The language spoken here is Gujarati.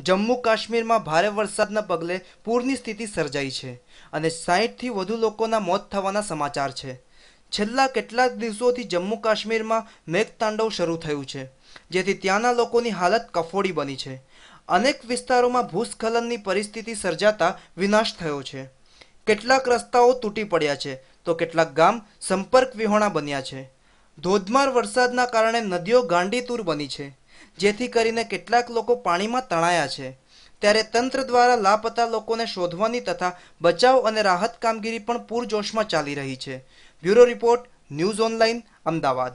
જમ્મુ કાશ્મીરમાં ભારે વરસાદના પગલે પૂરની સ્થિતિ સર્જાઈ છે અને સાહીઠથી વધુ લોકોના મોત થવાના સમાચાર છે છેલ્લા કેટલાક દિવસોથી જમ્મુ કાશ્મીરમાં મેઘતાંડવ શરૂ થયું છે જેથી ત્યાંના લોકોની હાલત કફોડી બની છે અનેક વિસ્તારોમાં ભૂસ્ખલનની પરિસ્થિતિ સર્જાતા વિનાશ થયો છે કેટલાક રસ્તાઓ તૂટી પડ્યા છે તો કેટલાક ગામ સંપર્ક વિહોણા બન્યા છે ધોધમાર વરસાદના કારણે નદીઓ ગાંડીતુર બની છે જેથી કરીને કેટલાક લોકો પાણીમાં તણાયા છે ત્યારે તંત્ર દ્વારા લાપતા લોકોને શોધવાની તથા બચાવ અને રાહત કામગીરી પણ પૂરજોશમાં ચાલી રહી છે bureau report news online Ahmedabad